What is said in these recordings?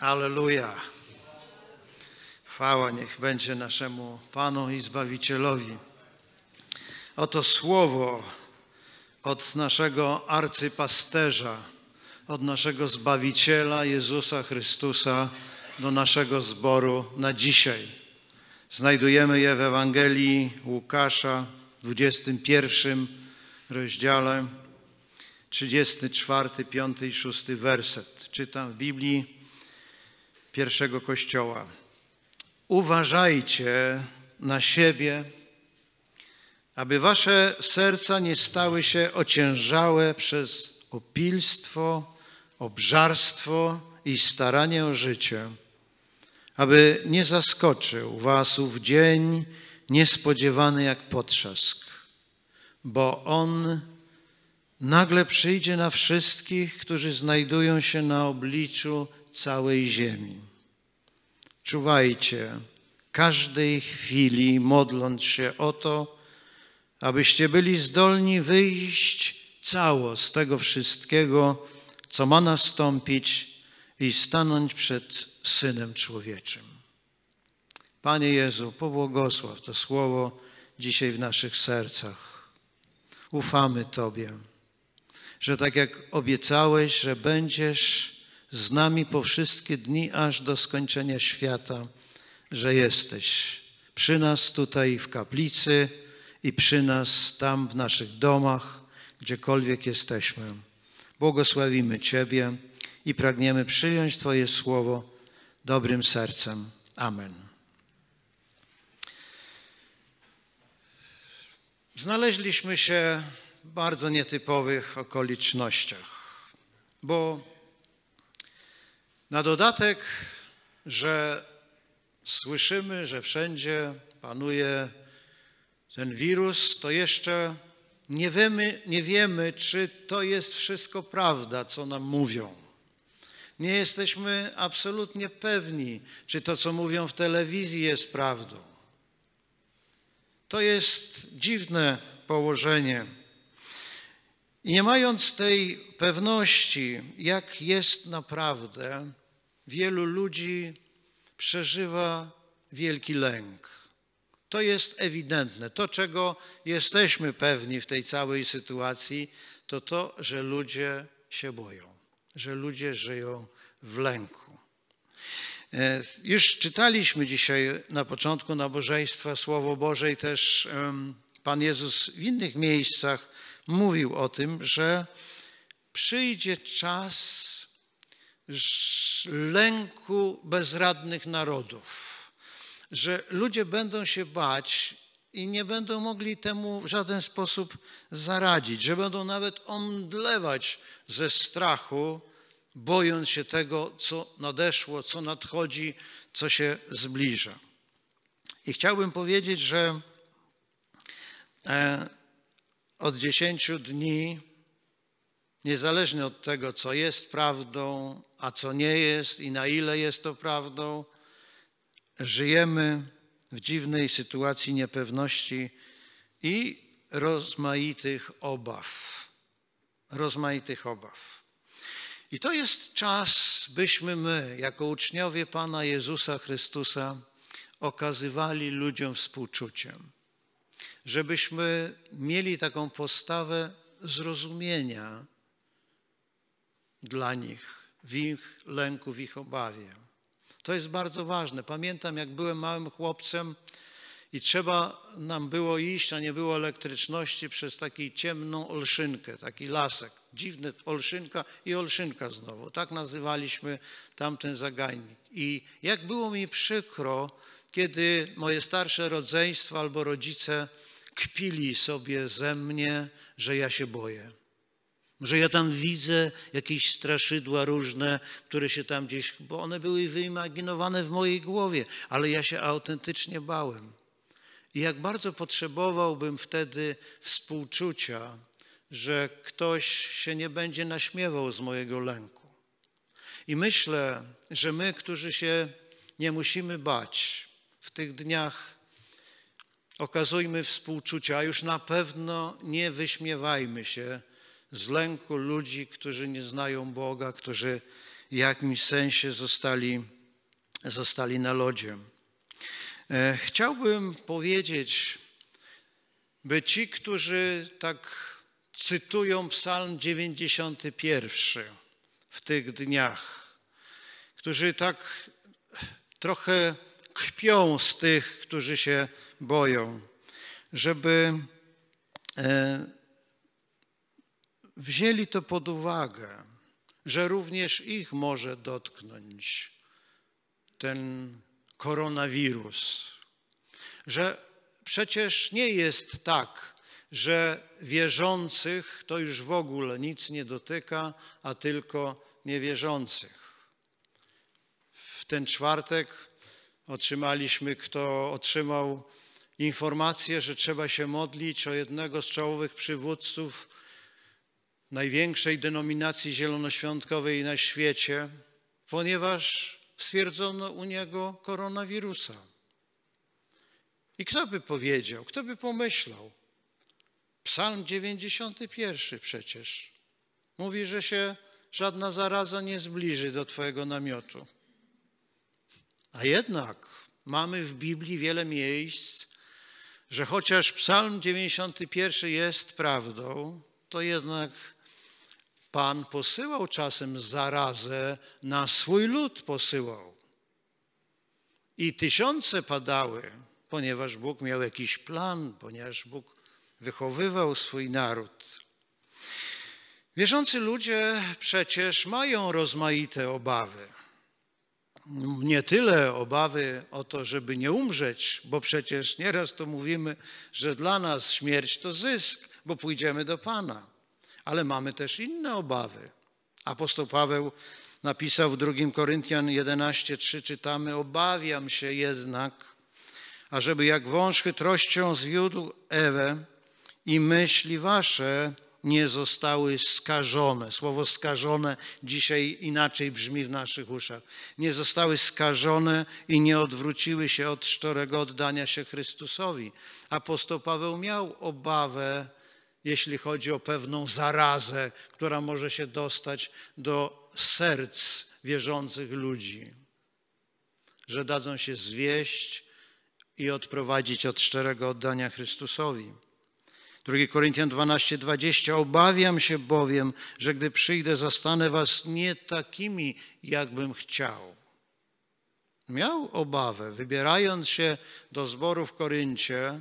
Aleluja. Chwała niech będzie naszemu Panu i Zbawicielowi. Oto słowo od naszego arcypasterza, od naszego Zbawiciela Jezusa Chrystusa do naszego zboru na dzisiaj. Znajdujemy je w Ewangelii Łukasza w 21 rozdziale, 34, 5 i 6 werset. Czytam w Biblii pierwszego kościoła. Uważajcie na siebie, aby wasze serca nie stały się ociężałe przez opilstwo, obżarstwo i staranie o życie, aby nie zaskoczył was ów dzień niespodziewany jak potrzask, bo on nagle przyjdzie na wszystkich, którzy znajdują się na obliczu całej ziemi. Czuwajcie każdej chwili, modląc się o to, abyście byli zdolni wyjść cało z tego wszystkiego, co ma nastąpić i stanąć przed Synem Człowieczym. Panie Jezu, pobłogosław to słowo dzisiaj w naszych sercach. Ufamy Tobie, że tak jak obiecałeś, że będziesz z nami po wszystkie dni, aż do skończenia świata, że jesteś przy nas tutaj w kaplicy i przy nas tam w naszych domach, gdziekolwiek jesteśmy. Błogosławimy Ciebie i pragniemy przyjąć Twoje słowo dobrym sercem. Amen. Znaleźliśmy się w bardzo nietypowych okolicznościach, bo na dodatek, że słyszymy, że wszędzie panuje ten wirus, to jeszcze nie wiemy, nie wiemy, czy to jest wszystko prawda, co nam mówią. Nie jesteśmy absolutnie pewni, czy to, co mówią w telewizji, jest prawdą. To jest dziwne położenie. I nie mając tej pewności, jak jest naprawdę, wielu ludzi przeżywa wielki lęk. To jest ewidentne. To, czego jesteśmy pewni w tej całej sytuacji, to to, że ludzie się boją, że ludzie żyją w lęku. E, już czytaliśmy dzisiaj na początku nabożeństwa Słowo Boże i też Pan Jezus w innych miejscach mówił o tym, że przyjdzie czas lęku bezradnych narodów, że ludzie będą się bać i nie będą mogli temu w żaden sposób zaradzić, że będą nawet omdlewać ze strachu, bojąc się tego, co nadeszło, co nadchodzi, co się zbliża. I chciałbym powiedzieć, że e, od dziesięciu dni, niezależnie od tego, co jest prawdą, a co nie jest i na ile jest to prawdą, żyjemy w dziwnej sytuacji niepewności i rozmaitych obaw. Rozmaitych obaw. I to jest czas, byśmy my, jako uczniowie Pana Jezusa Chrystusa, okazywali ludziom współczuciem żebyśmy mieli taką postawę zrozumienia dla nich, w ich lęku, w ich obawie. To jest bardzo ważne. Pamiętam, jak byłem małym chłopcem i trzeba nam było iść, a nie było elektryczności, przez taką ciemną olszynkę, taki lasek. dziwna olszynka i olszynka znowu. Tak nazywaliśmy tamten zagajnik. I jak było mi przykro, kiedy moje starsze rodzeństwo albo rodzice kpili sobie ze mnie, że ja się boję. Że ja tam widzę jakieś straszydła różne, które się tam gdzieś, bo one były wyimaginowane w mojej głowie, ale ja się autentycznie bałem. I jak bardzo potrzebowałbym wtedy współczucia, że ktoś się nie będzie naśmiewał z mojego lęku. I myślę, że my, którzy się nie musimy bać w tych dniach Okazujmy współczucia, a już na pewno nie wyśmiewajmy się z lęku ludzi, którzy nie znają Boga, którzy w jakimś sensie zostali, zostali na lodzie. E, chciałbym powiedzieć, by ci, którzy tak cytują Psalm 91 w tych dniach, którzy tak trochę krpią z tych, którzy się boją, żeby e, wzięli to pod uwagę, że również ich może dotknąć ten koronawirus, że przecież nie jest tak, że wierzących to już w ogóle nic nie dotyka, a tylko niewierzących. W ten czwartek otrzymaliśmy, kto otrzymał informację, że trzeba się modlić o jednego z czołowych przywódców największej denominacji zielonoświątkowej na świecie, ponieważ stwierdzono u niego koronawirusa. I kto by powiedział, kto by pomyślał? Psalm 91 przecież mówi, że się żadna zaraza nie zbliży do Twojego namiotu. A jednak mamy w Biblii wiele miejsc, że chociaż Psalm 91 jest prawdą, to jednak Pan posyłał czasem zarazę na swój lud posyłał. I tysiące padały, ponieważ Bóg miał jakiś plan, ponieważ Bóg wychowywał swój naród. Wierzący ludzie przecież mają rozmaite obawy nie tyle obawy o to, żeby nie umrzeć, bo przecież nieraz to mówimy, że dla nas śmierć to zysk, bo pójdziemy do Pana. Ale mamy też inne obawy. Apostoł Paweł napisał w 2 Koryntian 11:3 czytamy: Obawiam się jednak, ażeby jak wąż chytrością zwiódł Ewę i myśli wasze nie zostały skażone. Słowo skażone dzisiaj inaczej brzmi w naszych uszach. Nie zostały skażone i nie odwróciły się od szczerego oddania się Chrystusowi. Apostoł Paweł miał obawę, jeśli chodzi o pewną zarazę, która może się dostać do serc wierzących ludzi, że dadzą się zwieść i odprowadzić od szczerego oddania Chrystusowi. 2 Koryntian 12, 20. Obawiam się bowiem, że gdy przyjdę, zastanę was nie takimi, jakbym chciał. Miał obawę, wybierając się do zboru w Koryncie,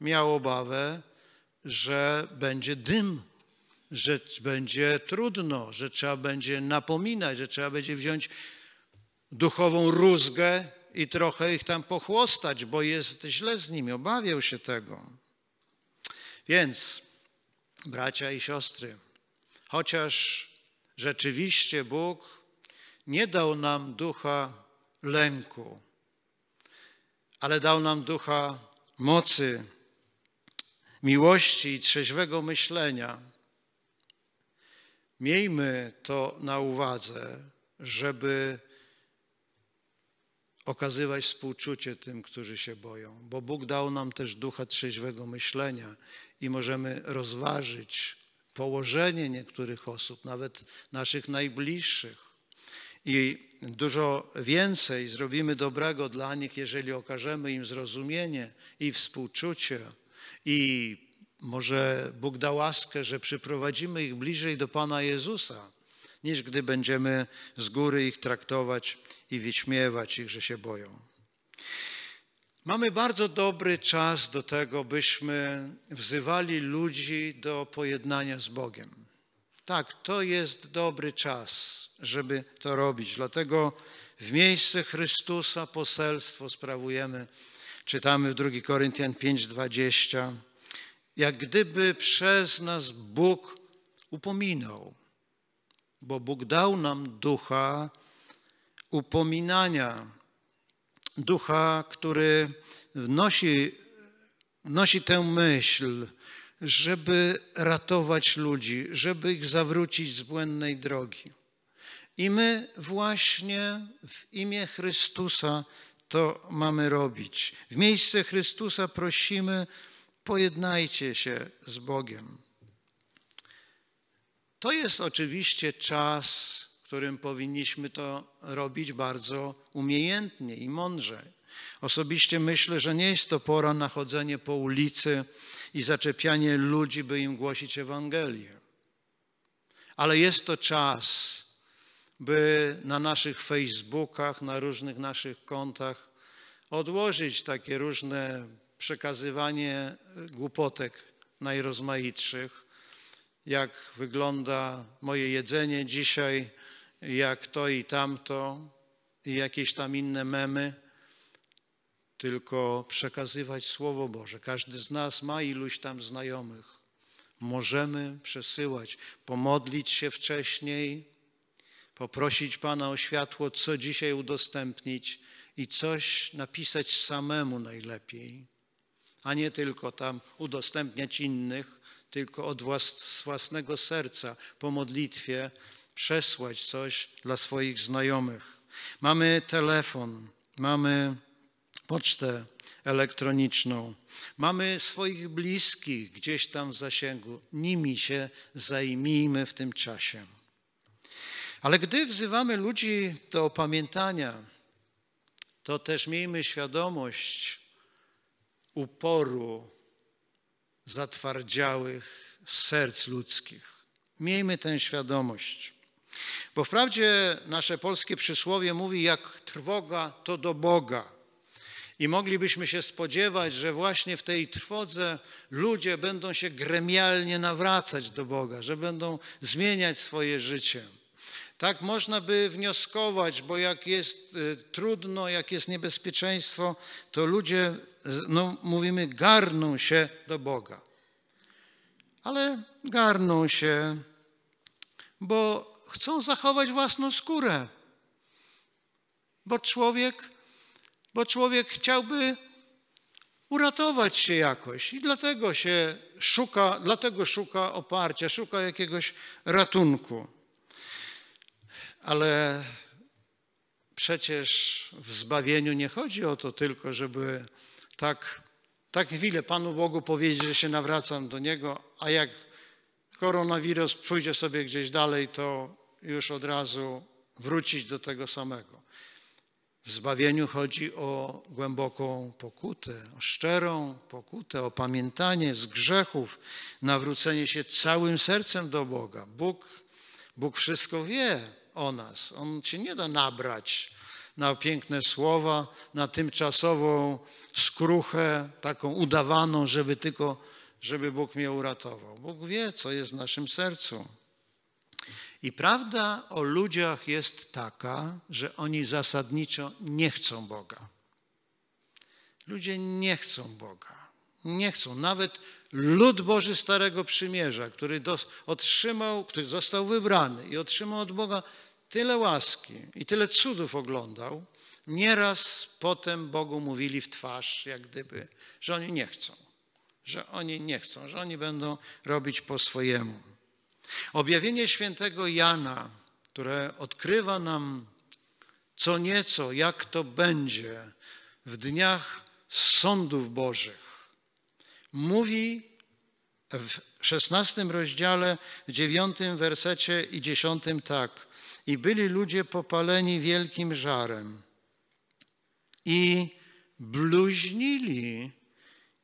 miał obawę, że będzie dym, że będzie trudno, że trzeba będzie napominać, że trzeba będzie wziąć duchową rózgę i trochę ich tam pochłostać, bo jest źle z nimi. Obawiał się tego. Więc, bracia i siostry, chociaż rzeczywiście Bóg nie dał nam ducha lęku, ale dał nam ducha mocy, miłości i trzeźwego myślenia. Miejmy to na uwadze, żeby okazywać współczucie tym, którzy się boją, bo Bóg dał nam też ducha trzeźwego myślenia i możemy rozważyć położenie niektórych osób, nawet naszych najbliższych. I dużo więcej zrobimy dobrego dla nich, jeżeli okażemy im zrozumienie i współczucie. I może Bóg da łaskę, że przyprowadzimy ich bliżej do Pana Jezusa, niż gdy będziemy z góry ich traktować i wyćmiewać ich, że się boją. Mamy bardzo dobry czas do tego, byśmy wzywali ludzi do pojednania z Bogiem. Tak, to jest dobry czas, żeby to robić. Dlatego w miejsce Chrystusa poselstwo sprawujemy. Czytamy w 2 Koryntian 5:20. Jak gdyby przez nas Bóg upominał, bo Bóg dał nam ducha upominania ducha, który wnosi, wnosi tę myśl, żeby ratować ludzi, żeby ich zawrócić z błędnej drogi. I my właśnie w imię Chrystusa to mamy robić. W miejsce Chrystusa prosimy, pojednajcie się z Bogiem. To jest oczywiście czas którym powinniśmy to robić bardzo umiejętnie i mądrze. Osobiście myślę, że nie jest to pora na chodzenie po ulicy i zaczepianie ludzi, by im głosić Ewangelię. Ale jest to czas, by na naszych Facebookach, na różnych naszych kontach odłożyć takie różne przekazywanie głupotek najrozmaitszych, jak wygląda moje jedzenie dzisiaj, jak to i tamto i jakieś tam inne memy, tylko przekazywać Słowo Boże. Każdy z nas ma iluś tam znajomych. Możemy przesyłać, pomodlić się wcześniej, poprosić Pana o światło, co dzisiaj udostępnić i coś napisać samemu najlepiej, a nie tylko tam udostępniać innych, tylko od włas- z własnego serca po modlitwie przesłać coś dla swoich znajomych. Mamy telefon, mamy pocztę elektroniczną, mamy swoich bliskich gdzieś tam w zasięgu. Nimi się zajmijmy w tym czasie. Ale gdy wzywamy ludzi do opamiętania, to też miejmy świadomość uporu zatwardziałych serc ludzkich. Miejmy tę świadomość. Bo wprawdzie nasze polskie przysłowie mówi, jak trwoga to do Boga. I moglibyśmy się spodziewać, że właśnie w tej trwodze ludzie będą się gremialnie nawracać do Boga, że będą zmieniać swoje życie. Tak można by wnioskować, bo jak jest y, trudno, jak jest niebezpieczeństwo, to ludzie, y, no, mówimy, garną się do Boga. Ale garną się, bo chcą zachować własną skórę. Bo człowiek, bo człowiek chciałby uratować się jakoś i dlatego się szuka, dlatego szuka oparcia, szuka jakiegoś ratunku. Ale przecież w zbawieniu nie chodzi o to tylko, żeby tak, tak chwilę Panu Bogu powiedzieć, że się nawracam do Niego, a jak koronawirus pójdzie sobie gdzieś dalej, to już od razu wrócić do tego samego. W zbawieniu chodzi o głęboką pokutę, o szczerą pokutę, o pamiętanie z grzechów, nawrócenie się całym sercem do Boga. Bóg, Bóg wszystko wie o nas. On się nie da nabrać na piękne słowa, na tymczasową skruchę, taką udawaną, żeby tylko żeby Bóg mnie uratował. Bóg wie, co jest w naszym sercu. I prawda o ludziach jest taka, że oni zasadniczo nie chcą Boga. Ludzie nie chcą Boga. Nie chcą. Nawet lud Boży Starego Przymierza, który otrzymał, który został wybrany i otrzymał od Boga tyle łaski i tyle cudów oglądał, nieraz potem Bogu mówili w twarz, jak gdyby, że oni nie chcą że oni nie chcą, że oni będą robić po swojemu. Objawienie świętego Jana, które odkrywa nam co nieco, jak to będzie w dniach sądów bożych, mówi w szesnastym rozdziale, w dziewiątym wersecie i dziesiątym tak. I byli ludzie popaleni wielkim żarem i bluźnili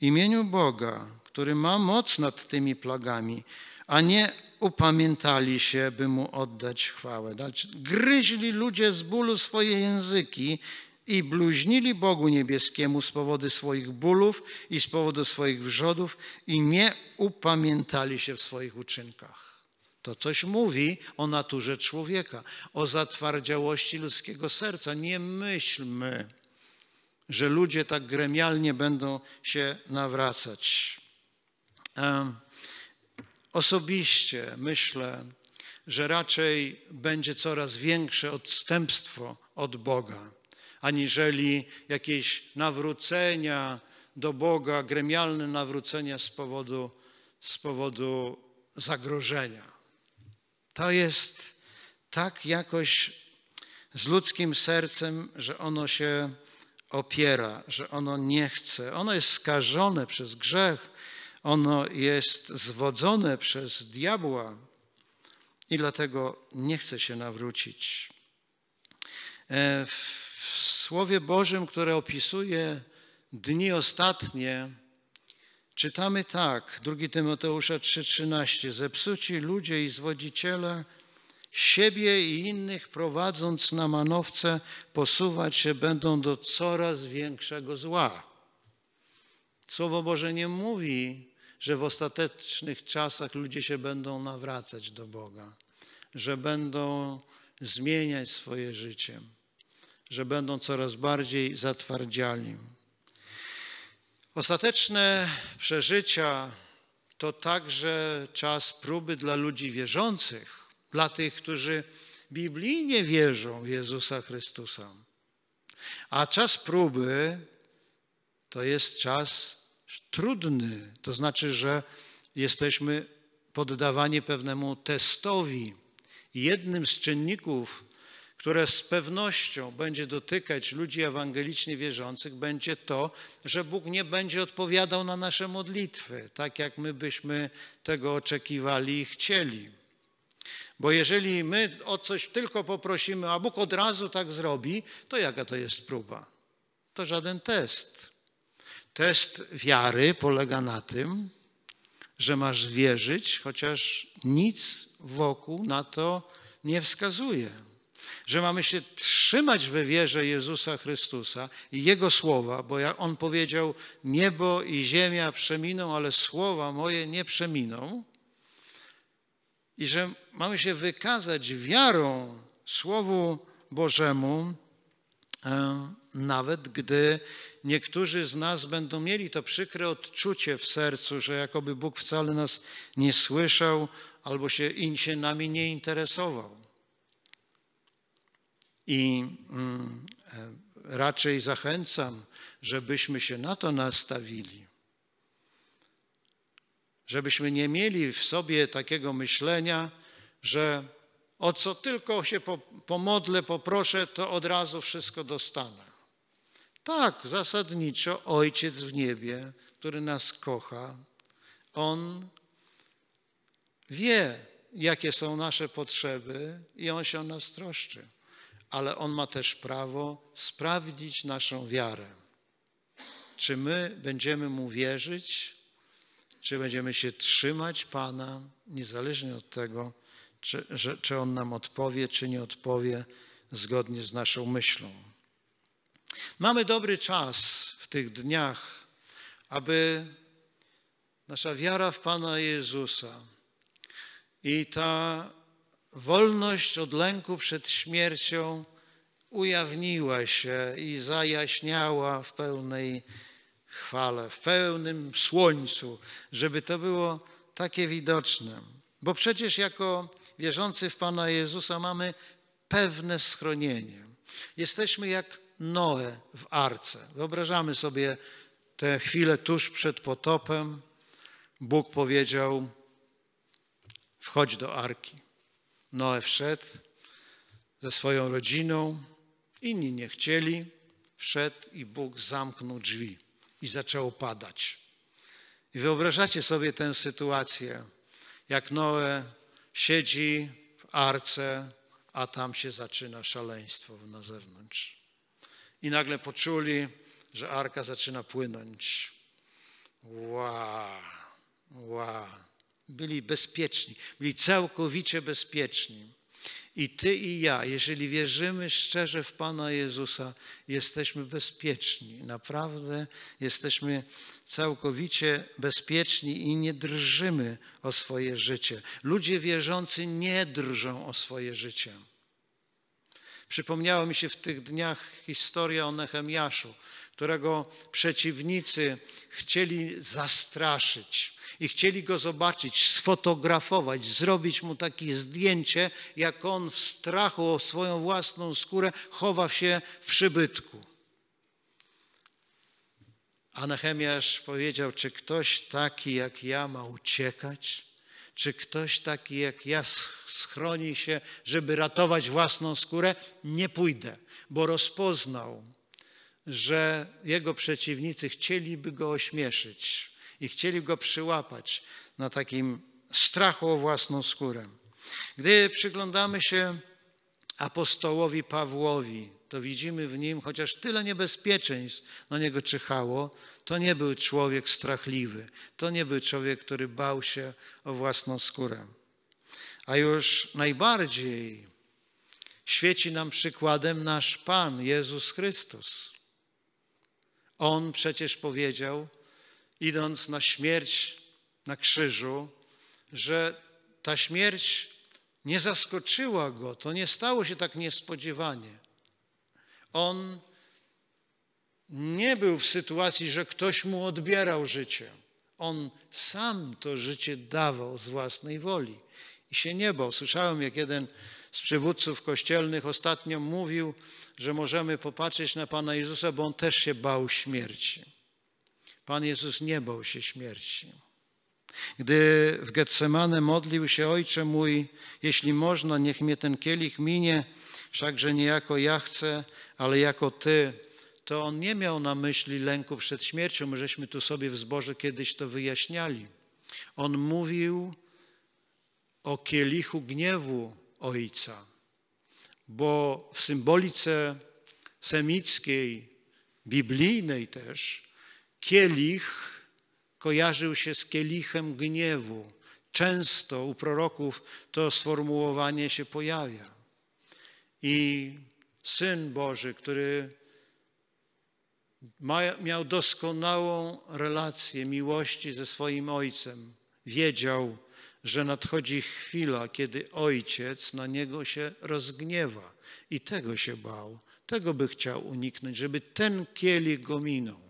imieniu Boga, który ma moc nad tymi plagami, a nie upamiętali się, by mu oddać chwałę. Znaczy, gryźli ludzie z bólu swoje języki i bluźnili Bogu Niebieskiemu z powodu swoich bólów i z powodu swoich wrzodów i nie upamiętali się w swoich uczynkach. To coś mówi o naturze człowieka, o zatwardziałości ludzkiego serca. Nie myślmy że ludzie tak gremialnie będą się nawracać. Osobiście myślę, że raczej będzie coraz większe odstępstwo od Boga, aniżeli jakieś nawrócenia do Boga, gremialne nawrócenia z powodu, z powodu zagrożenia. To jest tak jakoś z ludzkim sercem, że ono się opiera, że ono nie chce. Ono jest skażone przez grzech, ono jest zwodzone przez diabła i dlatego nie chce się nawrócić. E, w Słowie Bożym, które opisuje dni ostatnie, czytamy tak, 2 Tymoteusza 3,13 Zepsuci ludzie i zwodziciele siebie i innych prowadząc na manowce, posuwać się będą do coraz większego zła. Słowo Boże nie mówi, że w ostatecznych czasach ludzie się będą nawracać do Boga, że będą zmieniać swoje życie, że będą coraz bardziej zatwardziali. Ostateczne przeżycia to także czas próby dla ludzi wierzących, dla tych, którzy Biblii nie wierzą w Jezusa Chrystusa. A czas próby to jest czas trudny, to znaczy, że jesteśmy poddawani pewnemu testowi. Jednym z czynników, które z pewnością będzie dotykać ludzi ewangelicznie wierzących, będzie to, że Bóg nie będzie odpowiadał na nasze modlitwy, tak jak my byśmy tego oczekiwali i chcieli. Bo jeżeli my o coś tylko poprosimy, a Bóg od razu tak zrobi, to jaka to jest próba? To żaden test. Test wiary polega na tym, że masz wierzyć, chociaż nic wokół na to nie wskazuje. Że mamy się trzymać we wierze Jezusa Chrystusa i Jego słowa, bo jak On powiedział: Niebo i ziemia przeminą, ale słowa moje nie przeminą i że mamy się wykazać wiarą Słowu Bożemu, e, nawet gdy niektórzy z nas będą mieli to przykre odczucie w sercu, że jakoby Bóg wcale nas nie słyszał albo się, in się nami nie interesował. I mm, e, raczej zachęcam, żebyśmy się na to nastawili żebyśmy nie mieli w sobie takiego myślenia, że o co tylko się pomodlę, poproszę, to od razu wszystko dostanę. Tak, zasadniczo Ojciec w niebie, który nas kocha, On wie, jakie są nasze potrzeby i On się o nas troszczy. Ale On ma też prawo sprawdzić naszą wiarę. Czy my będziemy Mu wierzyć, czy będziemy się trzymać Pana, niezależnie od tego, czy, że, czy On nam odpowie, czy nie odpowie, zgodnie z naszą myślą. Mamy dobry czas w tych dniach, aby nasza wiara w Pana Jezusa i ta wolność od lęku przed śmiercią ujawniła się i zajaśniała w pełnej chwale, w pełnym słońcu, żeby to było takie widoczne. Bo przecież jako wierzący w Pana Jezusa mamy pewne schronienie. Jesteśmy jak Noe w arce. Wyobrażamy sobie tę chwilę tuż przed potopem. Bóg powiedział: Wchodź do arki. Noe wszedł ze swoją rodziną, inni nie chcieli. Wszedł i Bóg zamknął drzwi i zaczęło padać. I wyobrażacie sobie tę sytuację, jak Noe siedzi w arce, a tam się zaczyna szaleństwo na zewnątrz. I nagle poczuli, że arka zaczyna płynąć. Wow, wow. Byli bezpieczni, byli całkowicie bezpieczni. I ty i ja, jeżeli wierzymy szczerze w Pana Jezusa, jesteśmy bezpieczni. Naprawdę jesteśmy całkowicie bezpieczni i nie drżymy o swoje życie. Ludzie wierzący nie drżą o swoje życie. Przypomniała mi się w tych dniach historia o Nehemiaszu, którego przeciwnicy chcieli zastraszyć i chcieli go zobaczyć, sfotografować, zrobić mu takie zdjęcie, jak on w strachu o swoją własną skórę chowa się w przybytku. A Nehemiasz powiedział, czy ktoś taki jak ja ma uciekać? Czy ktoś taki jak ja schroni się, żeby ratować własną skórę? Nie pójdę, bo rozpoznał, że jego przeciwnicy chcieliby go ośmieszyć i chcieli go przyłapać na takim strachu o własną skórę. Gdy przyglądamy się apostołowi Pawłowi, to widzimy w nim, chociaż tyle niebezpieczeństw na niego czyhało, to nie był człowiek strachliwy, to nie był człowiek, który bał się o własną skórę. A już najbardziej świeci nam przykładem nasz Pan Jezus Chrystus. On przecież powiedział, idąc na śmierć na krzyżu, że ta śmierć nie zaskoczyła go, to nie stało się tak niespodziewanie. On nie był w sytuacji, że ktoś mu odbierał życie. On sam to życie dawał z własnej woli i się nie bał. Słyszałem, jak jeden z przywódców kościelnych ostatnio mówił, że możemy popatrzeć na Pana Jezusa, bo on też się bał śmierci. Pan Jezus nie bał się śmierci. Gdy w Getsemane modlił się, Ojcze mój, jeśli można, niech mnie ten kielich minie, wszakże nie jako ja chcę, ale jako Ty, to on nie miał na myśli lęku przed śmiercią. My żeśmy tu sobie w zborze kiedyś to wyjaśniali. On mówił o kielichu gniewu Ojca, bo w symbolice semickiej, biblijnej też, Kielich kojarzył się z kielichem gniewu. Często u proroków to sformułowanie się pojawia. I Syn Boży, który miał doskonałą relację miłości ze swoim Ojcem, wiedział, że nadchodzi chwila, kiedy Ojciec na niego się rozgniewa. I tego się bał, tego by chciał uniknąć, żeby ten kielich go minął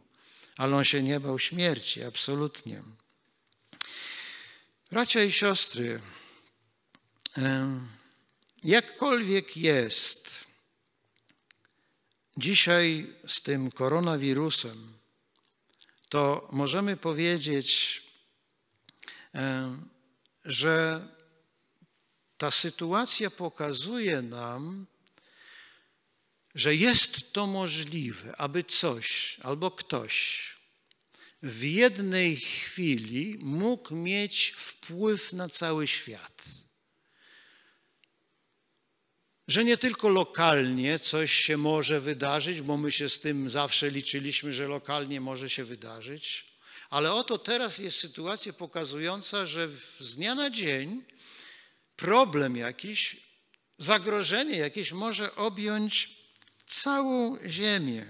ale on się nie bał śmierci, absolutnie. Bracia i siostry, jakkolwiek jest, dzisiaj z tym koronawirusem, to możemy powiedzieć, że ta sytuacja pokazuje nam, że jest to możliwe, aby coś albo ktoś w jednej chwili mógł mieć wpływ na cały świat. Że nie tylko lokalnie coś się może wydarzyć, bo my się z tym zawsze liczyliśmy, że lokalnie może się wydarzyć, ale oto teraz jest sytuacja pokazująca, że z dnia na dzień problem jakiś, zagrożenie jakieś może objąć całą ziemię.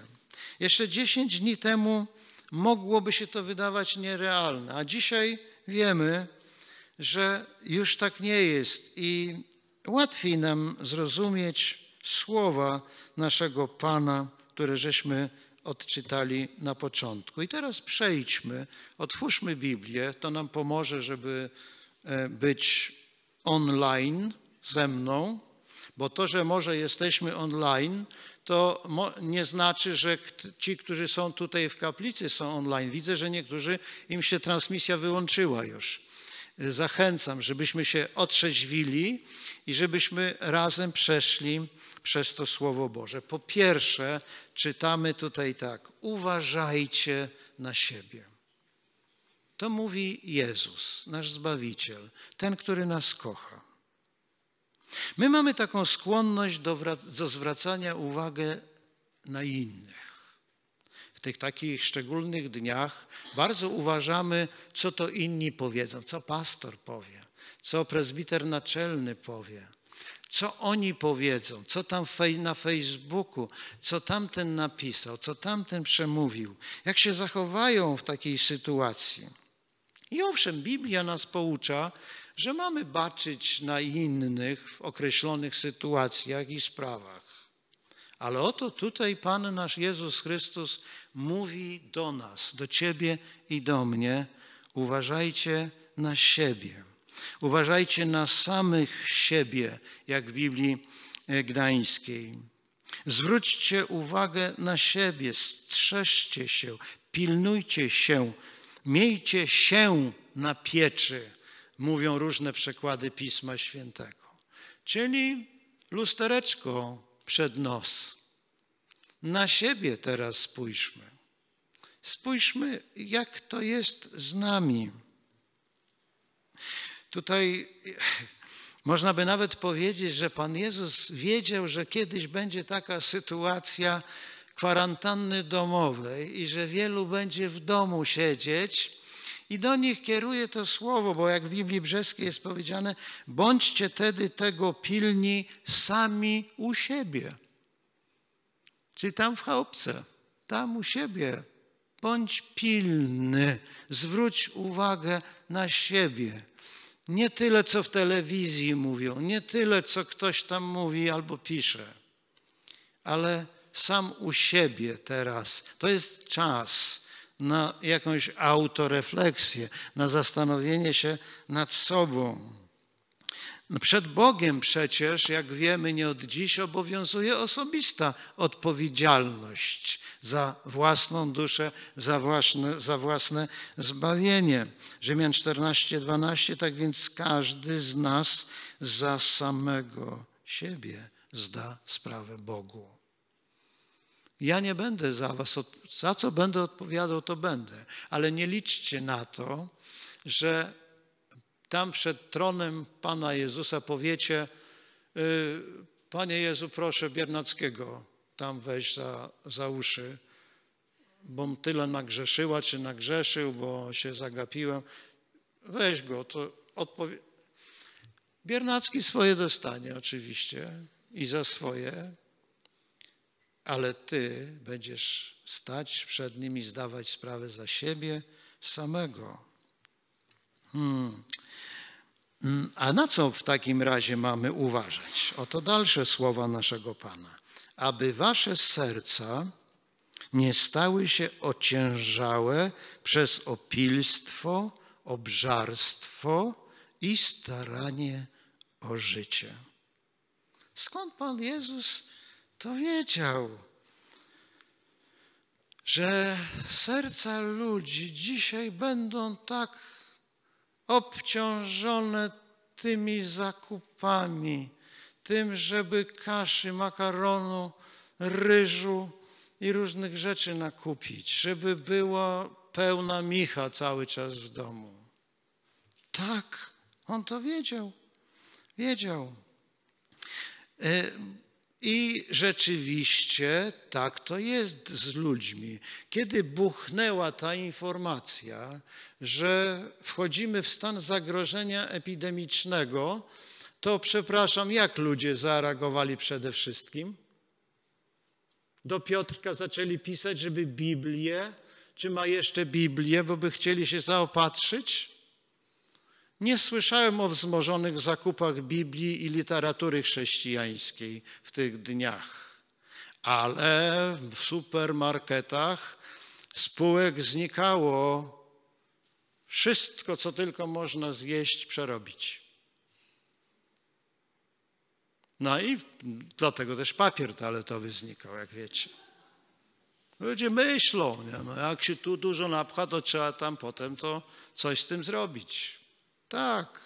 Jeszcze 10 dni temu mogłoby się to wydawać nierealne, a dzisiaj wiemy, że już tak nie jest i łatwiej nam zrozumieć słowa naszego Pana, które żeśmy odczytali na początku. I teraz przejdźmy, otwórzmy Biblię, to nam pomoże, żeby e, być online ze mną, bo to, że może jesteśmy online, to nie znaczy, że ci, którzy są tutaj w kaplicy, są online. Widzę, że niektórzy im się transmisja wyłączyła już. Zachęcam, żebyśmy się otrzeźwili i żebyśmy razem przeszli przez to Słowo Boże. Po pierwsze, czytamy tutaj tak: uważajcie na siebie. To mówi Jezus, nasz Zbawiciel, ten, który nas kocha. My mamy taką skłonność do, do zwracania uwagi na innych. W tych takich szczególnych dniach bardzo uważamy, co to inni powiedzą, co pastor powie, co prezbiter naczelny powie co oni powiedzą, co tam na Facebooku, co tamten napisał, co tamten przemówił, jak się zachowają w takiej sytuacji. I owszem, Biblia nas poucza, że mamy baczyć na innych w określonych sytuacjach i sprawach. Ale oto tutaj Pan nasz Jezus Chrystus mówi do nas, do Ciebie i do mnie: uważajcie na siebie. Uważajcie na samych siebie, jak w Biblii e, Gdańskiej. Zwróćcie uwagę na siebie, strzeżcie się, pilnujcie się, miejcie się na pieczy mówią różne przekłady Pisma Świętego. Czyli lustereczko przed nos. Na siebie teraz spójrzmy. Spójrzmy, jak to jest z nami. Tutaj można by nawet powiedzieć, że Pan Jezus wiedział, że kiedyś będzie taka sytuacja kwarantanny domowej i że wielu będzie w domu siedzieć i do nich kieruje to słowo, bo jak w Biblii Brzeskiej jest powiedziane, bądźcie tedy tego pilni sami u siebie. Czyli tam w chałupce, tam u siebie. Bądź pilny, zwróć uwagę na siebie. Nie tyle, co w telewizji mówią, nie tyle, co ktoś tam mówi albo pisze, ale sam u siebie teraz. To jest czas na jakąś autorefleksję, na zastanowienie się nad sobą. No, przed Bogiem przecież, jak wiemy nie od dziś, obowiązuje osobista odpowiedzialność za własną duszę, za własne, za własne zbawienie. Rzymian 14, 12, tak więc każdy z nas za samego siebie zda sprawę Bogu. Ja nie będę za was, za co będę odpowiadał, to będę, ale nie liczcie na to, że tam przed tronem Pana Jezusa powiecie, y, Panie Jezu, proszę Biernackiego tam weź za, za uszy, bom tyle nagrzeszyła czy nagrzeszył, bo się zagapiłem. Weź go, to odpowie... Biernacki swoje dostanie oczywiście i za swoje, ale ty będziesz stać przed nim i zdawać sprawę za siebie samego. Hmm. hmm. A na co w takim razie mamy uważać? Oto dalsze słowa naszego Pana. Aby wasze serca nie stały się ociężałe przez opilstwo, obżarstwo i staranie o życie. Skąd Pan Jezus to wiedział, że serca ludzi dzisiaj będą tak obciążone tymi zakupami, tym, żeby kaszy, makaronu, ryżu i różnych rzeczy nakupić, żeby była pełna micha cały czas w domu. Tak, on to wiedział. Wiedział. E, i rzeczywiście tak to jest z ludźmi. Kiedy buchnęła ta informacja, że wchodzimy w stan zagrożenia epidemicznego, to przepraszam, jak ludzie zareagowali przede wszystkim? Do Piotrka zaczęli pisać, żeby Biblię, czy ma jeszcze Biblię, bo by chcieli się zaopatrzyć? Nie słyszałem o wzmożonych zakupach Biblii i literatury chrześcijańskiej w tych dniach, ale w supermarketach spółek znikało wszystko, co tylko można zjeść, przerobić. No i dlatego też papier toaletowy znikał, jak wiecie. Ludzie myślą, nie? No jak się tu dużo napcha, to trzeba tam potem to coś z tym zrobić. Tak.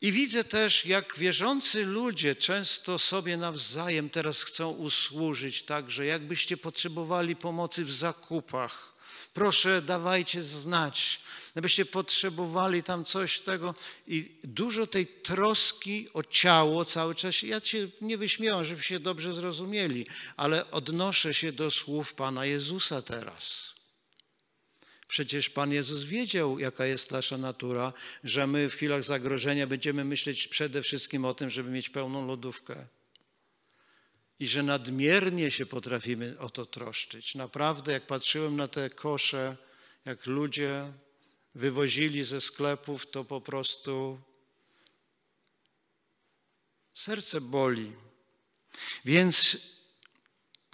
I widzę też, jak wierzący ludzie często sobie nawzajem teraz chcą usłużyć, także jakbyście potrzebowali pomocy w zakupach. Proszę, dawajcie znać. abyście potrzebowali tam coś tego i dużo tej troski o ciało cały czas. Ja się nie wyśmiałam, żebyście dobrze zrozumieli, ale odnoszę się do słów Pana Jezusa teraz. Przecież Pan Jezus wiedział, jaka jest nasza natura, że my w chwilach zagrożenia będziemy myśleć przede wszystkim o tym, żeby mieć pełną lodówkę. I że nadmiernie się potrafimy o to troszczyć. Naprawdę, jak patrzyłem na te kosze, jak ludzie wywozili ze sklepów, to po prostu serce boli. Więc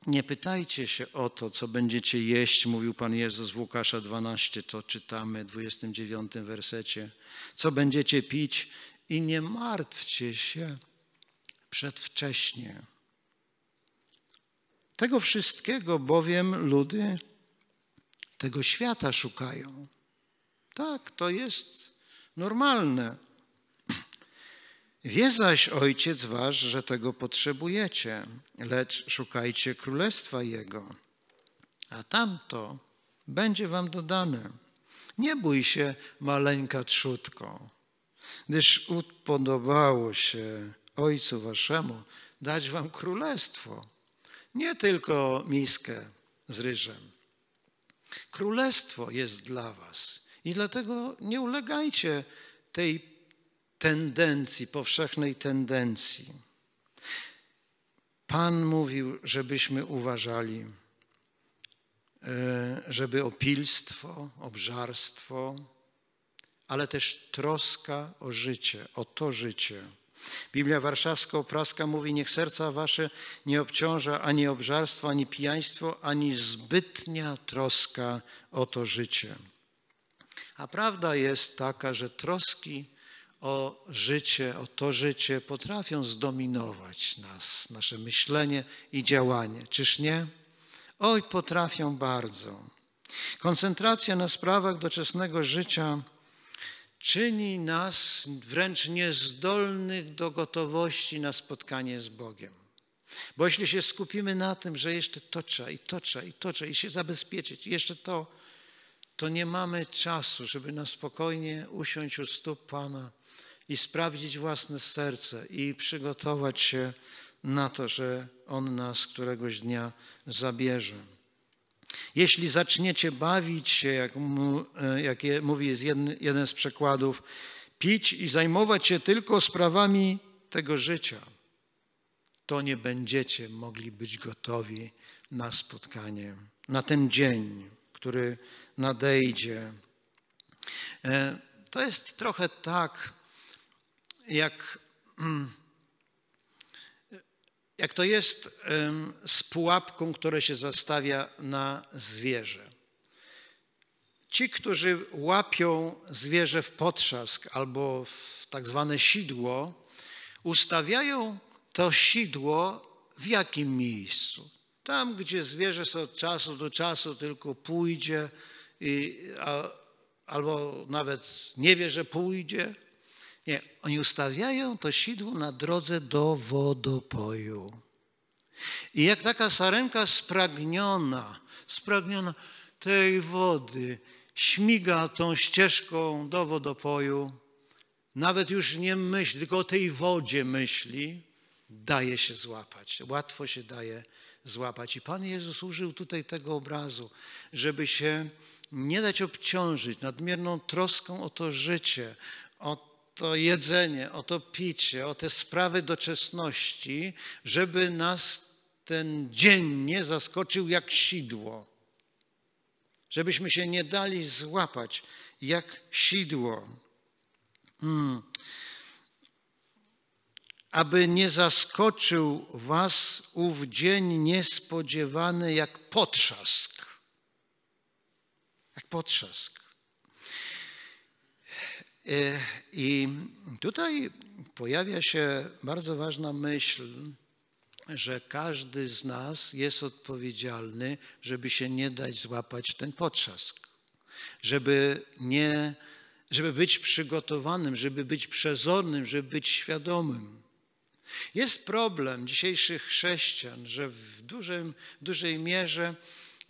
nie pytajcie się o to, co będziecie jeść, mówił Pan Jezus w Łukasza 12, co czytamy w 29 wersecie, co będziecie pić i nie martwcie się przedwcześnie. Tego wszystkiego bowiem ludy tego świata szukają. Tak, to jest normalne. Wie zaś ojciec wasz, że tego potrzebujecie, lecz szukajcie królestwa jego, a tamto będzie wam dodane. Nie bój się, maleńka trzutko, gdyż upodobało się ojcu waszemu dać wam królestwo, nie tylko miskę z ryżem. Królestwo jest dla was i dlatego nie ulegajcie tej tendencji, powszechnej tendencji. Pan mówił, żebyśmy uważali, e, żeby opilstwo, obżarstwo, ale też troska o życie, o to życie. Biblia Warszawska Opraska mówi, niech serca wasze nie obciąża ani obżarstwo, ani pijaństwo, ani zbytnia troska o to życie. A prawda jest taka, że troski o życie, o to życie potrafią zdominować nas, nasze myślenie i działanie. Czyż nie? Oj, potrafią bardzo. Koncentracja na sprawach doczesnego życia czyni nas wręcz niezdolnych do gotowości na spotkanie z Bogiem. Bo jeśli się skupimy na tym, że jeszcze to trzeba i to trzeba i to trzeba i się zabezpieczyć, jeszcze to, to nie mamy czasu, żeby na spokojnie usiąść u stóp Pana i sprawdzić własne serce i przygotować się na to, że On nas któregoś dnia zabierze. Jeśli zaczniecie bawić się, jak, mu, e, jak mówi jeden, jeden z przekładów, pić i zajmować się tylko sprawami tego życia, to nie będziecie mogli być gotowi na spotkanie, na ten dzień, który nadejdzie. E, to jest trochę tak, jak, mm, jak to jest z pułapką, które się zastawia na zwierzę. Ci, którzy łapią zwierzę w potrzask albo w tak zwane sidło, ustawiają to sidło w jakim miejscu? Tam, gdzie zwierzę od czasu do czasu tylko pójdzie, i, a, albo nawet nie wie, że pójdzie. Nie, oni ustawiają to sidło na drodze do wodopoju. I jak taka sarenka spragniona, spragniona tej wody, śmiga tą ścieżką do wodopoju, nawet już nie myśli, tylko o tej wodzie myśli, daje się złapać, łatwo się daje złapać. I Pan Jezus użył tutaj tego obrazu, żeby się nie dać obciążyć nadmierną troską o to życie, o to jedzenie, o to picie, o te sprawy doczesności, żeby nas ten dzień nie zaskoczył jak sidło. Żebyśmy się nie dali złapać jak sidło. Hmm. Aby nie zaskoczył was ów dzień niespodziewany jak potrzask jak potrzask. E, I tutaj pojawia się bardzo ważna myśl, że każdy z nas jest odpowiedzialny, żeby się nie dać złapać w ten potrzask, żeby, nie, żeby być przygotowanym, żeby być przezornym, żeby być świadomym. Jest problem dzisiejszych chrześcijan, że w, dużym, w dużej mierze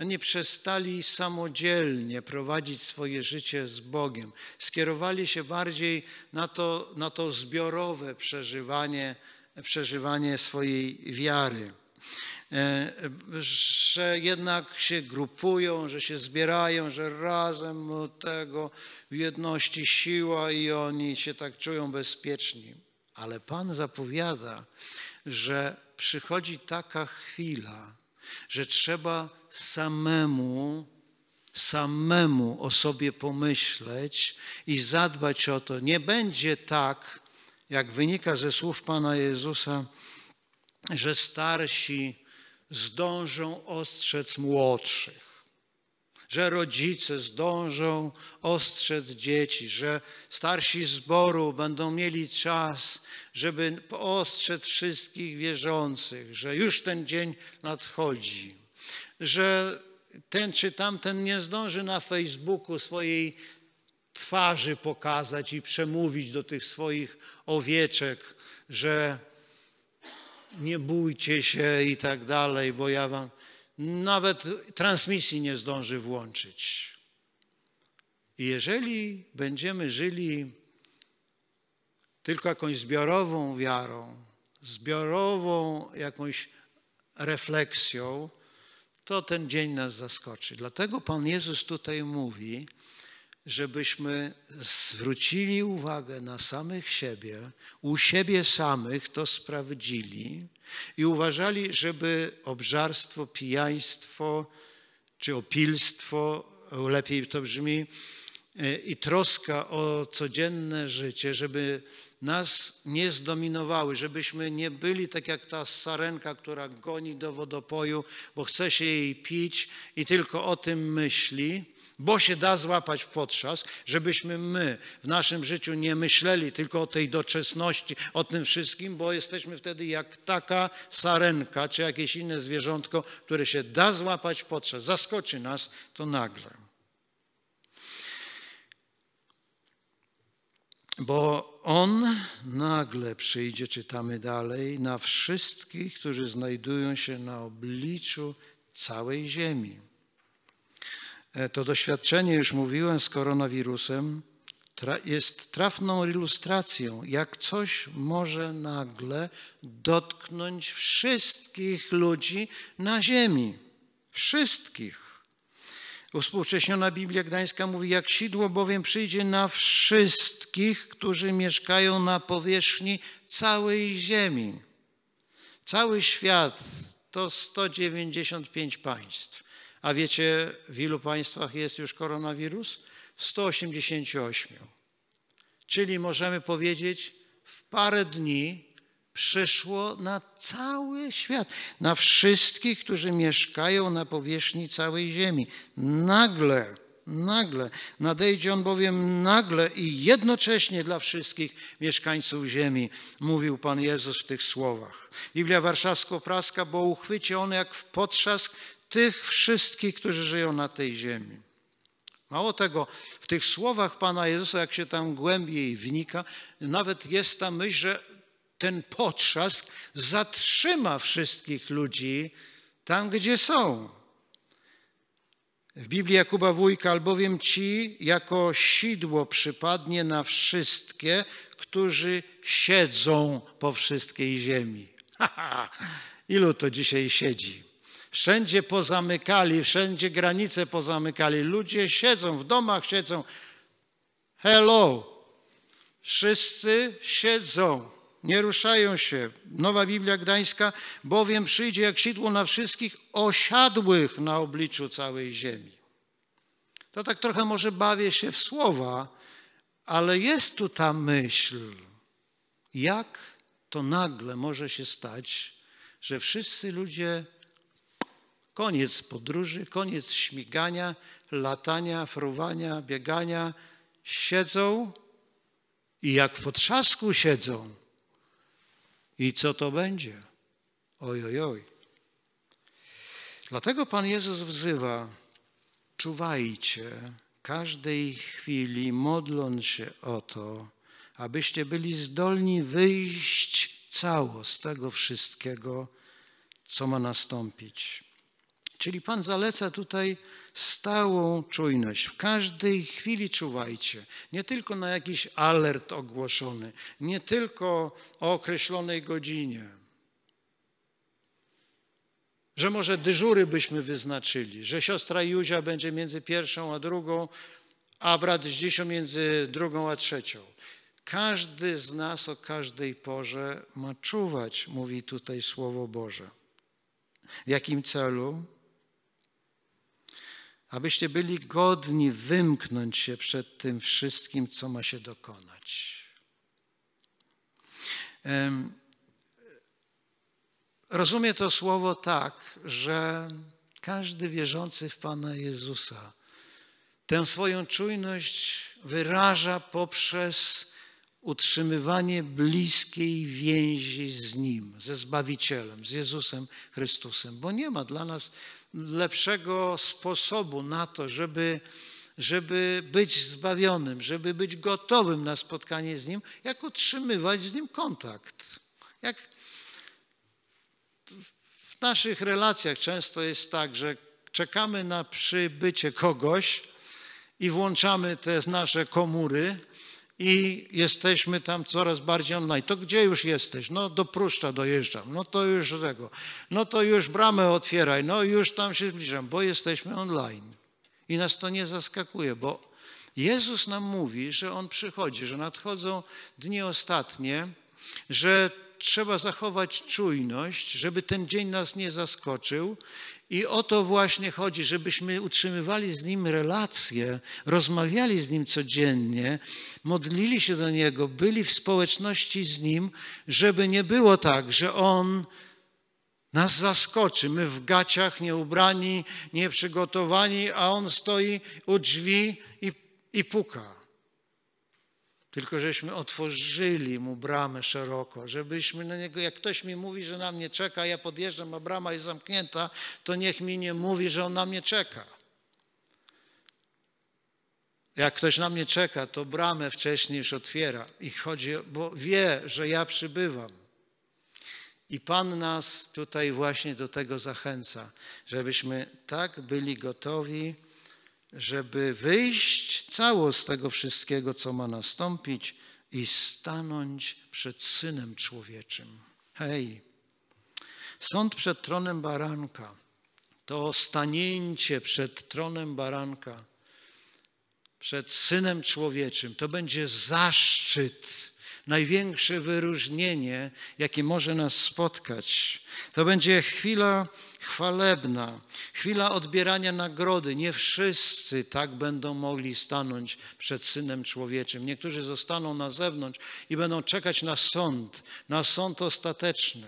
nie przestali samodzielnie prowadzić swoje życie z Bogiem. Skierowali się bardziej na to, na to zbiorowe przeżywanie, przeżywanie swojej wiary. E, że jednak się grupują, że się zbierają, że razem tego w jedności siła i oni się tak czują bezpieczni. Ale Pan zapowiada, że przychodzi taka chwila, że trzeba samemu, samemu o sobie pomyśleć i zadbać o to. Nie będzie tak, jak wynika ze słów Pana Jezusa, że starsi zdążą ostrzec młodszych że rodzice zdążą ostrzec dzieci, że starsi zboru będą mieli czas, żeby ostrzec wszystkich wierzących, że już ten dzień nadchodzi, że ten czy tamten nie zdąży na Facebooku swojej twarzy pokazać i przemówić do tych swoich owieczek, że nie bójcie się i tak dalej, bo ja wam nawet transmisji nie zdąży włączyć. Jeżeli będziemy żyli tylko jakąś zbiorową wiarą, zbiorową jakąś refleksją, to ten dzień nas zaskoczy. Dlatego Pan Jezus tutaj mówi, żebyśmy zwrócili uwagę na samych siebie, u siebie samych to sprawdzili i uważali, żeby obżarstwo, pijaństwo czy opilstwo, lepiej to brzmi, e, i troska o codzienne życie, żeby nas nie zdominowały, żebyśmy nie byli tak jak ta sarenka, która goni do wodopoju, bo chce się jej pić i tylko o tym myśli, bo się da złapać w potrzask, żebyśmy my w naszym życiu nie myśleli tylko o tej doczesności, o tym wszystkim, bo jesteśmy wtedy jak taka sarenka czy jakieś inne zwierzątko, które się da złapać w potrzask. Zaskoczy nas to nagle. Bo on nagle przyjdzie, czytamy dalej, na wszystkich, którzy znajdują się na obliczu całej ziemi. E, to doświadczenie, już mówiłem, z koronawirusem jest trafną ilustracją, jak coś może nagle dotknąć wszystkich ludzi na ziemi. Wszystkich. Uspółcześniona Biblia Gdańska mówi, jak sidło bowiem przyjdzie na wszystkich, którzy mieszkają na powierzchni całej ziemi. Cały świat to 195 państw. A wiecie, w ilu państwach jest już koronawirus? W 188. Czyli możemy powiedzieć, w parę dni przyszło na cały świat, na wszystkich, którzy mieszkają na powierzchni całej Ziemi. Nagle, nagle, nadejdzie on bowiem nagle i jednocześnie dla wszystkich mieszkańców Ziemi, mówił Pan Jezus w tych słowach. Biblia Warszawsko-Praska, bo uchwyci on jak w potrzask tych wszystkich, którzy żyją na tej ziemi. Mało tego, w tych słowach Pana Jezusa, jak się tam głębiej wnika, nawet jest ta myśl, że ten potrzask zatrzyma wszystkich ludzi tam, gdzie są. W Biblii Jakuba Wójka, albowiem ci jako sidło przypadnie na wszystkie, którzy siedzą po wszystkiej ziemi. Ha, ha. Ilu to dzisiaj siedzi? wszędzie pozamykali, wszędzie granice pozamykali. Ludzie siedzą, w domach siedzą. Hello! Wszyscy siedzą, nie ruszają się. Nowa Biblia Gdańska, bowiem przyjdzie jak sidło na wszystkich osiadłych na obliczu całej ziemi. To tak trochę może bawię się w słowa, ale jest tu ta myśl, jak to nagle może się stać, że wszyscy ludzie Koniec podróży, koniec śmigania, latania, fruwania, biegania. Siedzą i jak w potrzasku siedzą. I co to będzie? Oj, oj, oj. Dlatego Pan Jezus wzywa: czuwajcie każdej chwili, modląc się o to, abyście byli zdolni wyjść cało z tego wszystkiego, co ma nastąpić. Czyli Pan zaleca tutaj stałą czujność. W każdej chwili czuwajcie. Nie tylko na jakiś alert ogłoszony, nie tylko o określonej godzinie. Że może dyżury byśmy wyznaczyli, że siostra Józia będzie między pierwszą a drugą, a brat Zdzisiu między drugą a trzecią. Każdy z nas o każdej porze ma czuwać, mówi tutaj Słowo Boże. W jakim celu? abyście byli godni wymknąć się przed tym wszystkim, co ma się dokonać. Rozumie to słowo tak, że każdy wierzący w Pana Jezusa tę swoją czujność wyraża poprzez utrzymywanie bliskiej więzi z Nim, ze Zbawicielem, z Jezusem Chrystusem, bo nie ma dla nas lepszego sposobu na to, żeby, żeby być zbawionym, żeby być gotowym na spotkanie z Nim, jak utrzymywać z Nim kontakt. Jak w naszych relacjach często jest tak, że czekamy na przybycie kogoś i włączamy te nasze komóry, i jesteśmy tam coraz bardziej online. To gdzie już jesteś? No do Pruszcza dojeżdżam, no to już tego, no to już bramę otwieraj, no już tam się zbliżam, bo jesteśmy online. I nas to nie zaskakuje, bo Jezus nam mówi, że On przychodzi, że nadchodzą dni ostatnie, że trzeba zachować czujność, żeby ten dzień nas nie zaskoczył, i o to właśnie chodzi, żebyśmy utrzymywali z Nim relacje, rozmawiali z Nim codziennie, modlili się do Niego, byli w społeczności z Nim, żeby nie było tak, że On nas zaskoczy. My w gaciach, nieubrani, nieprzygotowani, a On stoi u drzwi i, i puka. Tylko żeśmy otworzyli mu bramę szeroko, żebyśmy na niego, jak ktoś mi mówi, że na mnie czeka, ja podjeżdżam, a brama jest zamknięta, to niech mi nie mówi, że on na mnie czeka. Jak ktoś na mnie czeka, to bramę wcześniej już otwiera i chodzi, bo wie, że ja przybywam. I Pan nas tutaj właśnie do tego zachęca, żebyśmy tak byli gotowi żeby wyjść cało z tego wszystkiego, co ma nastąpić i stanąć przed Synem Człowieczym. Hej, sąd przed tronem baranka, to stanięcie przed tronem baranka, przed Synem Człowieczym, to będzie zaszczyt największe wyróżnienie, jakie może nas spotkać. To będzie chwila chwalebna, chwila odbierania nagrody. Nie wszyscy tak będą mogli stanąć przed Synem Człowieczym. Niektórzy zostaną na zewnątrz i będą czekać na sąd, na sąd ostateczny.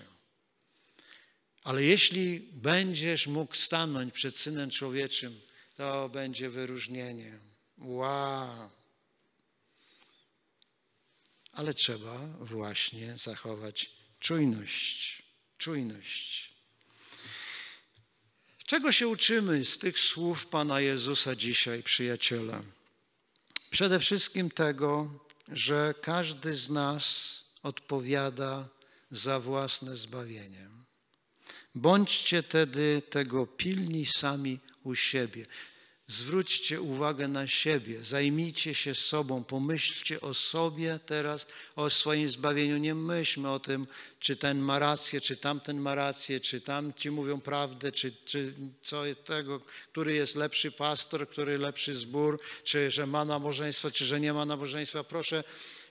Ale jeśli będziesz mógł stanąć przed Synem Człowieczym, to będzie wyróżnienie. Wow! ale trzeba właśnie zachować czujność. Czujność. Czego się uczymy z tych słów Pana Jezusa dzisiaj, przyjaciela? Przede wszystkim tego, że każdy z nas odpowiada za własne zbawienie. Bądźcie tedy tego pilni sami u siebie. Zwróćcie uwagę na siebie, zajmijcie się sobą, pomyślcie o sobie teraz, o swoim zbawieniu. Nie myślmy o tym, czy ten ma rację, czy tamten ma rację, czy tamci mówią prawdę, czy, czy co tego, który jest lepszy pastor, który lepszy zbór, czy że ma nabożeństwo, czy że nie ma nabożeństwa. Proszę,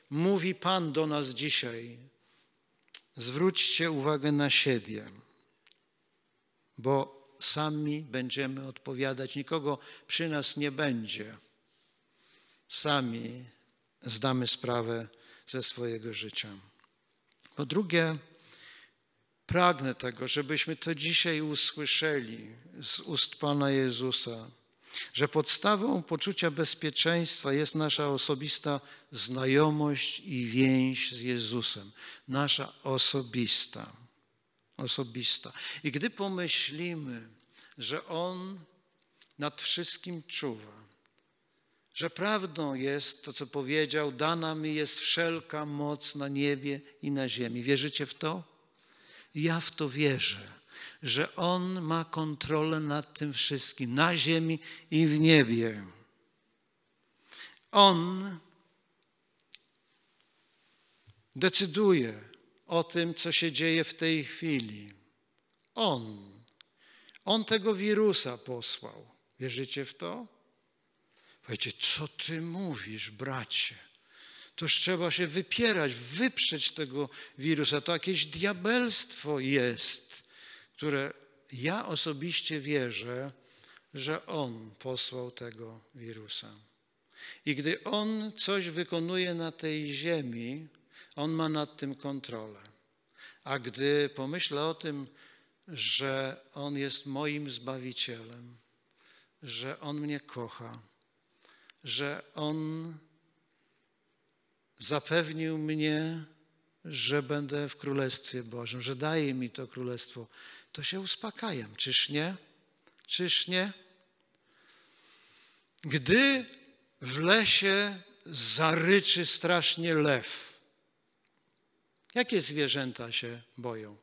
mówi Pan do nas dzisiaj. Zwróćcie uwagę na siebie, bo sami będziemy odpowiadać. Nikogo przy nas nie będzie. Sami zdamy sprawę ze swojego życia. Po drugie, pragnę tego, żebyśmy to dzisiaj usłyszeli z ust Pana Jezusa, że podstawą poczucia bezpieczeństwa jest nasza osobista znajomość i więź z Jezusem, nasza osobista osobista. I gdy pomyślimy, że On nad wszystkim czuwa, że prawdą jest to, co powiedział, dana mi jest wszelka moc na niebie i na ziemi. Wierzycie w to? Ja w to wierzę, że On ma kontrolę nad tym wszystkim, na ziemi i w niebie. On decyduje, o tym, co się dzieje w tej chwili. On, on tego wirusa posłał. Wierzycie w to? Powiecie, co ty mówisz, bracie? Toż trzeba się wypierać, wyprzeć tego wirusa. To jakieś diabelstwo jest, które ja osobiście wierzę, że on posłał tego wirusa. I gdy on coś wykonuje na tej ziemi, on ma nad tym kontrolę. A gdy pomyślę o tym, że On jest moim Zbawicielem, że On mnie kocha, że On zapewnił mnie, że będę w Królestwie Bożym, że daje mi to Królestwo, to się uspokajam. Czyż nie? Czyż nie? Gdy w lesie zaryczy strasznie lew, Jakie zwierzęta się boją?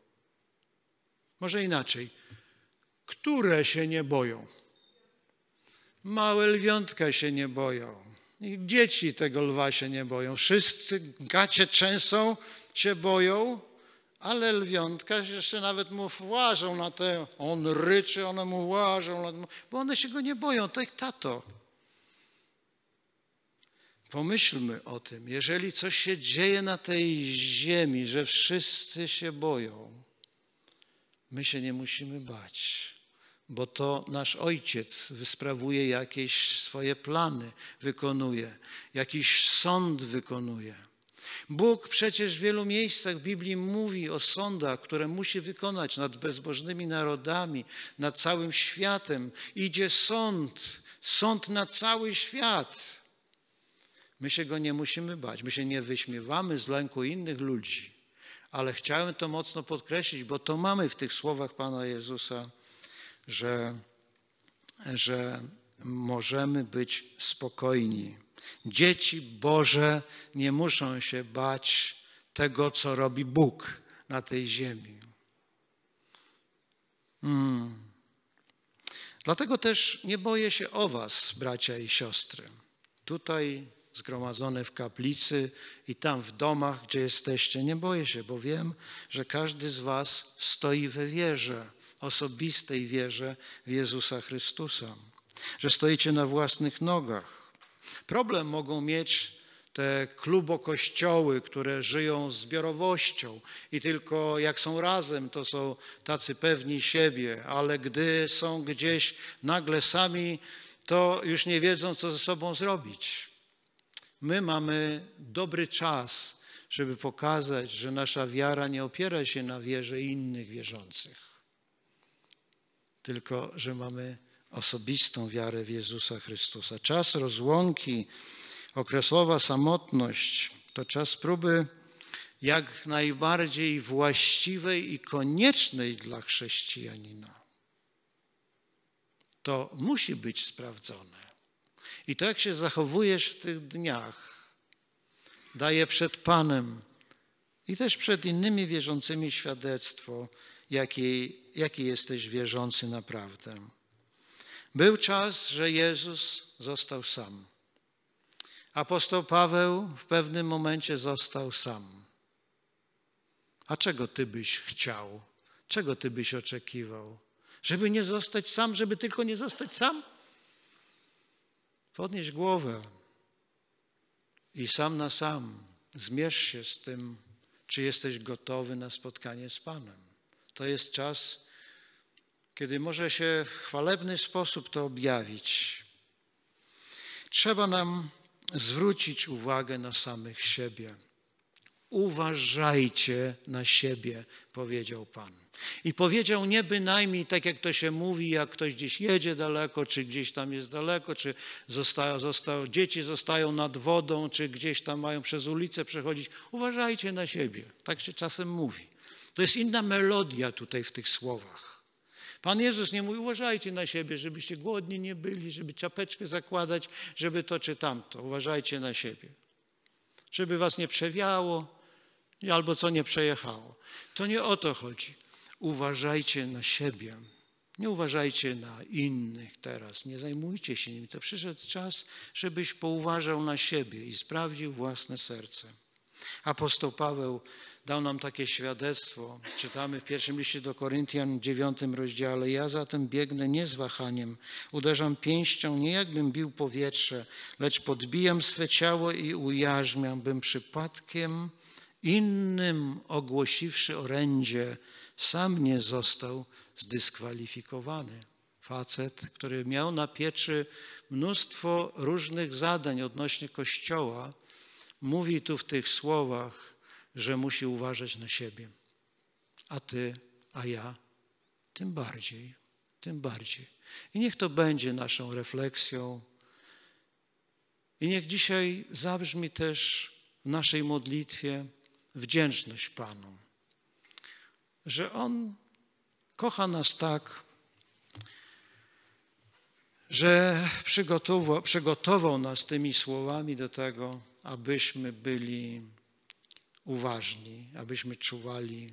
Może inaczej. Które się nie boją? Małe lwiątka się nie boją. I dzieci tego lwa się nie boją. Wszyscy gacie częsą się boją, ale lwiątka jeszcze nawet mu włażą na te, on ryczy, one mu włażą, bo one się go nie boją, tak tato. Pomyślmy o tym, jeżeli coś się dzieje na tej ziemi, że wszyscy się boją, my się nie musimy bać, bo to nasz ojciec wysprawuje jakieś swoje plany, wykonuje, jakiś sąd wykonuje. Bóg przecież w wielu miejscach Biblii mówi o sądach, które musi wykonać nad bezbożnymi narodami, nad całym światem. Idzie sąd, sąd na cały świat. My się go nie musimy bać, my się nie wyśmiewamy z lęku innych ludzi. Ale chciałem to mocno podkreślić, bo to mamy w tych słowach Pana Jezusa, że, że możemy być spokojni. Dzieci Boże nie muszą się bać tego, co robi Bóg na tej ziemi. Hmm. Dlatego też nie boję się o Was, bracia i siostry. Tutaj zgromadzone w kaplicy i tam w domach, gdzie jesteście. Nie boję się, bo wiem, że każdy z Was stoi we wierze, osobistej wierze w Jezusa Chrystusa, że stoicie na własnych nogach. Problem mogą mieć te klubokościoły, które żyją zbiorowością i tylko jak są razem, to są tacy pewni siebie, ale gdy są gdzieś nagle sami, to już nie wiedzą, co ze sobą zrobić. My mamy dobry czas, żeby pokazać, że nasza wiara nie opiera się na wierze innych wierzących, tylko że mamy osobistą wiarę w Jezusa Chrystusa. Czas rozłąki, okresowa samotność to czas próby jak najbardziej właściwej i koniecznej dla chrześcijanina. To musi być sprawdzone. I to, jak się zachowujesz w tych dniach, daje przed Panem i też przed innymi wierzącymi świadectwo, jaki, jaki jesteś wierzący naprawdę. Był czas, że Jezus został sam. Apostoł Paweł w pewnym momencie został sam. A czego ty byś chciał? Czego ty byś oczekiwał? Żeby nie zostać sam, żeby tylko nie zostać sam? Podnieś głowę i sam na sam zmierz się z tym, czy jesteś gotowy na spotkanie z Panem. To jest czas, kiedy może się w chwalebny sposób to objawić. Trzeba nam zwrócić uwagę na samych siebie uważajcie na siebie, powiedział Pan. I powiedział nie bynajmniej tak, jak to się mówi, jak ktoś gdzieś jedzie daleko, czy gdzieś tam jest daleko, czy zosta, zosta, dzieci zostają nad wodą, czy gdzieś tam mają przez ulicę przechodzić. Uważajcie na siebie. Tak się czasem mówi. To jest inna melodia tutaj w tych słowach. Pan Jezus nie mówi, uważajcie na siebie, żebyście głodni nie byli, żeby czapeczkę zakładać, żeby to czy tamto. Uważajcie na siebie. Żeby was nie przewiało, albo co nie przejechało. To nie o to chodzi. Uważajcie na siebie. Nie uważajcie na innych teraz, nie zajmujcie się nimi. To przyszedł czas, żebyś pouważał na siebie i sprawdził własne serce. Apostoł Paweł dał nam takie świadectwo. Czytamy w pierwszym liście do Koryntian, dziewiątym rozdziale. Ja zatem biegnę nie z wahaniem, uderzam pięścią, nie jakbym bił powietrze, lecz podbijam swe ciało i ujarzmiam, bym przypadkiem innym ogłosiwszy orędzie, sam nie został zdyskwalifikowany. Facet, który miał na pieczy mnóstwo różnych zadań odnośnie Kościoła, mówi tu w tych słowach, że musi uważać na siebie. A ty, a ja, tym bardziej, tym bardziej. I niech to będzie naszą refleksją. I niech dzisiaj zabrzmi też w naszej modlitwie, wdzięczność Panu, że On kocha nas tak, że przygotował, przygotował nas tymi słowami do tego, abyśmy byli uważni, abyśmy czuwali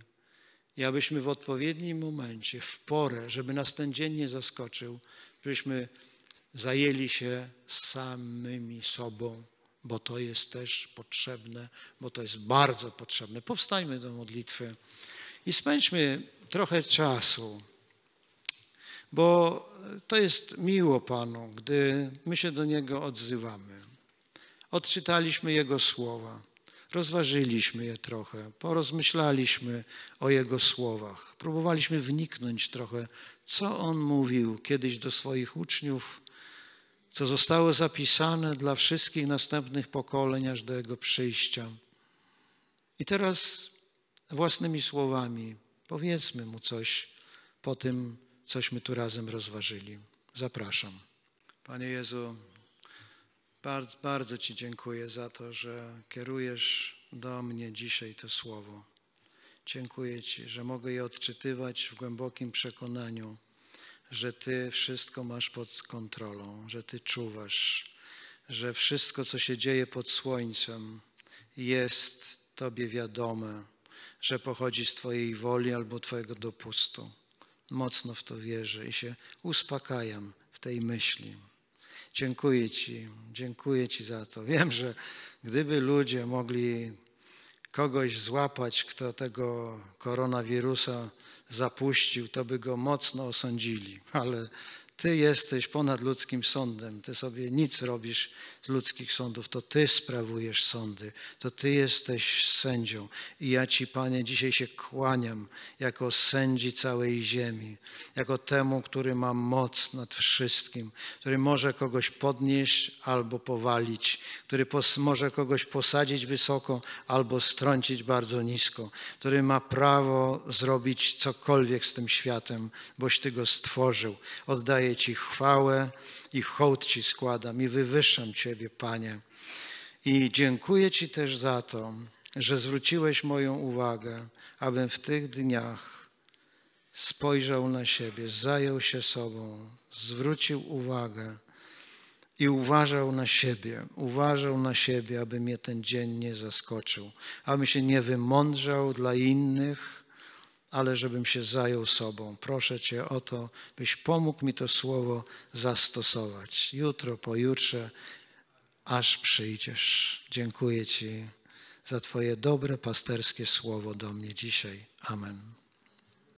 i abyśmy w odpowiednim momencie, w porę, żeby nas ten dzień nie zaskoczył, żebyśmy zajęli się samymi sobą bo to jest też potrzebne, bo to jest bardzo potrzebne. Powstańmy do modlitwy i spędźmy trochę czasu, bo to jest miło Panu, gdy my się do Niego odzywamy. Odczytaliśmy Jego słowa, rozważyliśmy je trochę, porozmyślaliśmy o Jego słowach, próbowaliśmy wniknąć trochę, co On mówił kiedyś do swoich uczniów co zostało zapisane dla wszystkich następnych pokoleń aż do Jego przyjścia. I teraz własnymi słowami powiedzmy Mu coś po tym, cośmy tu razem rozważyli. Zapraszam. Panie Jezu, bardzo, bardzo Ci dziękuję za to, że kierujesz do mnie dzisiaj to słowo. Dziękuję Ci, że mogę je odczytywać w głębokim przekonaniu że Ty wszystko masz pod kontrolą, że Ty czuwasz, że wszystko, co się dzieje pod słońcem, jest Tobie wiadome, że pochodzi z Twojej woli albo Twojego dopustu. Mocno w to wierzę i się uspokajam w tej myśli. Dziękuję Ci, dziękuję Ci za to. Wiem, że gdyby ludzie mogli kogoś złapać, kto tego koronawirusa zapuścił, to by go mocno osądzili, ale ty jesteś ponad ludzkim sądem, Ty sobie nic robisz z ludzkich sądów, to Ty sprawujesz sądy, to Ty jesteś sędzią. I ja Ci, Panie, dzisiaj się kłaniam jako sędzi całej ziemi, jako temu, który ma moc nad wszystkim, który może kogoś podnieść albo powalić, który może kogoś posadzić wysoko albo strącić bardzo nisko, który ma prawo zrobić cokolwiek z tym światem, boś Ty go stworzył. Oddaję daję Ci chwałę i hołd Ci składam i wywyższam Ciebie, Panie. I dziękuję Ci też za to, że zwróciłeś moją uwagę, abym w tych dniach spojrzał na siebie, zajął się sobą, zwrócił uwagę i uważał na siebie, uważał na siebie, aby mnie ten dzień nie zaskoczył, aby się nie wymądrzał dla innych, ale żebym się zajął sobą. Proszę Cię o to, byś pomógł mi to słowo zastosować. Jutro, pojutrze, aż przyjdziesz. Dziękuję Ci za Twoje dobre pasterskie słowo do mnie dzisiaj. Amen.